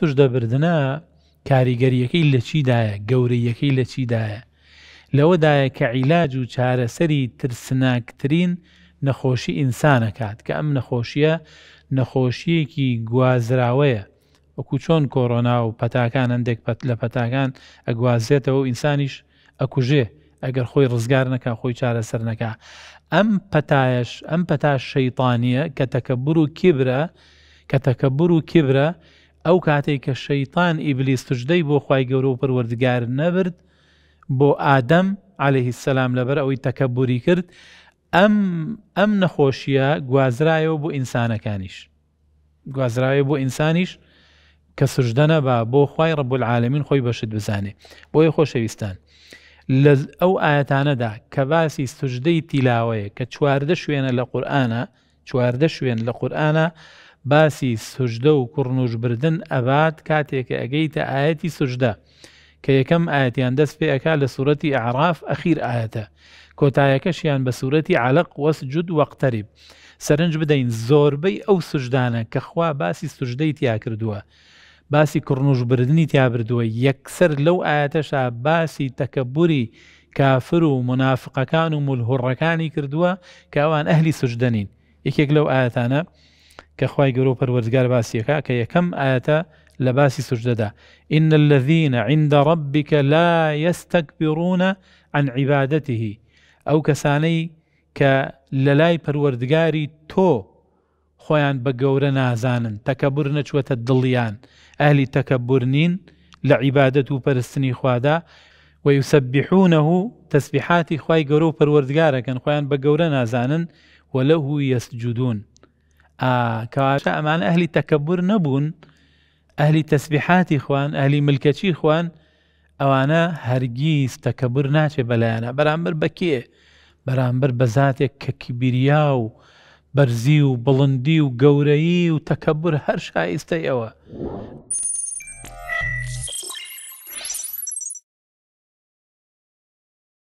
سوشدەبردنە کاریگەریەکەی لە چیدایە گەورەیەکەی لە چیدایە لەوەدایە کە عیلاج و چارەسەری ترسناکترین نەخۆشی ئینسانەکات کە ئەم نەخۆشیە نەخۆشیەکی گوازراوەیە وەکو چۆن کۆڕۆنا و پەتاکان هەندێک لە پەتاکان ئەگوازێتەوە ئینسانیش ئەکوژێ ئەگەر خۆی ڕزگار نەکە خۆی چارەسەر نەکە ئەم پەتایش ئەم پەتا شەیطانیە کە تەکەبور و کبرە کە تەکەبور و کبرە ئەو کاتێک کە شەیتان ئیبلیس توشدەی بۆ خی گەورە و پەروەردگار نەبرد بۆ ئادەم عليهەیهی سەسلام لەبەر ئەوی تەکەبوری کرد ئەم ئەم نەخۆشیە گوازرایەوە بۆ ئینسانەکانیش گوازرایە بۆ ئینسانیش کە سوژدەنە بە بۆ خی ڕبولعاالمین خۆی بەشت بزانێ بۆیە خۆشەویستان لە ئەو ئاەتانەدا کە باسی سوژدەی تیلاوەیە کە چواردە شوێنە لە قورآە چواردە شوێن لە قورآە باسی سوژدە و کوڕنوش بردن ئەبات کاتێکە ئەگەیتە ئاەتی سوژدە کە یەکەم ئاەتیان دەست پێ ئەک لە سوەتی عراف ئەخیر ئاەتە کۆتایەکەشیان بە سوەتی عالق وەس جود وەقتەریب سەرنج بدەین زۆربەی ئەو سوژدانە کە خوا باسی سوژدەی تیا کردووە. باسی کوڕنوش بردننی تیابردووە یەکسەر لەو ئاەتەشا باسی تەکەبوری کافر و منافقەکان و ملهڕەکانی کردووە کاوان ئەهلی سوشدەنین یەکێک لەو ئاەتانە کە خی گەۆ پەروەرزگار باسیەکە کە یەکەم ئاەتە لە إن الذين عند ربك لا يستكبرون عن عبادته أو كساني کە لە لای پەروەردگاری تۆ خۆیان بە گەورە نازانن تەکەبور نەچوەتە دڵیان ئەهلی تەکەبور نین خوادا ويسبحونه تسبيحات خی گەورە و پەروەردگارەکەن خۆیان بە گەورە نازانن يسجدون کەواتە ئەمان ئەهلی تەکەبور نەبوون ئەهلی تەسبیحاتی خوان ئەهلی ملکەچی خوان ئەوانە هەرگیز تەکەبور ناچێ بەلایەنە بەرامبەر بەکێ بەرامبەر بە زاتێک کەکیبیریا و بەرزی و بڵندی و گەورەیی و تەکەبور هەر شایستەی ئەوە.